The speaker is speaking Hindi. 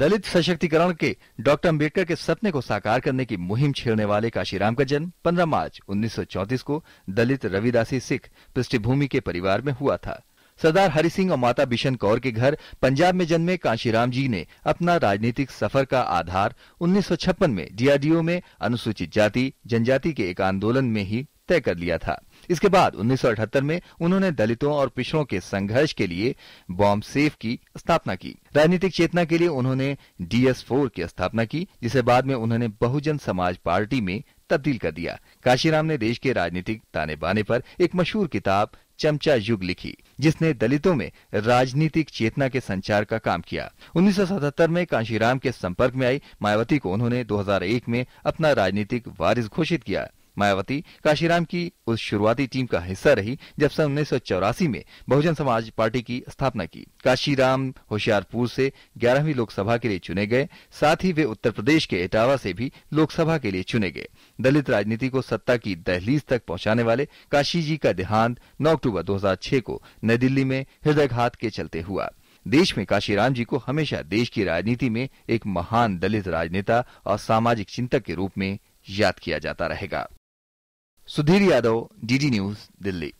दलित सशक्तिकरण के डॉक्टर अंबेडकर के सपने को साकार करने की मुहिम छेड़ने वाले काशीराम का जन्म 15 मार्च 1934 को दलित रविदासी सिख पृष्ठभूमि के परिवार में हुआ था सरदार हरि सिंह और माता बिशन कौर के घर पंजाब में जन्मे कांशीराम जी ने अपना राजनीतिक सफर का आधार उन्नीस में डीआरडीओ में अनुसूचित जाति जनजाति के एक आंदोलन में ही तय कर लिया था इसके बाद 1978 में उन्होंने दलितों और पिछड़ों के संघर्ष के लिए बॉम्ब सेफ की स्थापना की राजनीतिक चेतना के लिए उन्होंने डीएस फोर की स्थापना की जिसे बाद में उन्होंने बहुजन समाज पार्टी में तब्दील कर दिया काशीराम ने देश के राजनीतिक ताने बाने पर एक मशहूर किताब चमचा युग लिखी जिसने दलितों में राजनीतिक चेतना के संचार का काम किया 1977 में कांशीराम के संपर्क में आई मायावती को उन्होंने 2001 में अपना राजनीतिक वारिस घोषित किया मायावती काशीराम की उस शुरुआती टीम का हिस्सा रही जब सन उन्नीस में बहुजन समाज पार्टी की स्थापना की काशीराम होशियारपुर से ग्यारहवीं लोकसभा के लिए चुने गए साथ ही वे उत्तर प्रदेश के इटावा से भी लोकसभा के लिए चुने गए दलित राजनीति को सत्ता की दहलीज तक पहुंचाने वाले काशी जी का देहांत 9 अक्टूबर 2006 को नई दिल्ली में हृदयघात के चलते हुआ देश में काशीराम जी को हमेशा देश की राजनीति में एक महान दलित राजनेता और सामाजिक चिंतक के रूप में याद किया जाता रहेगा सुधीर यादव डीडी न्यूज दिल्ली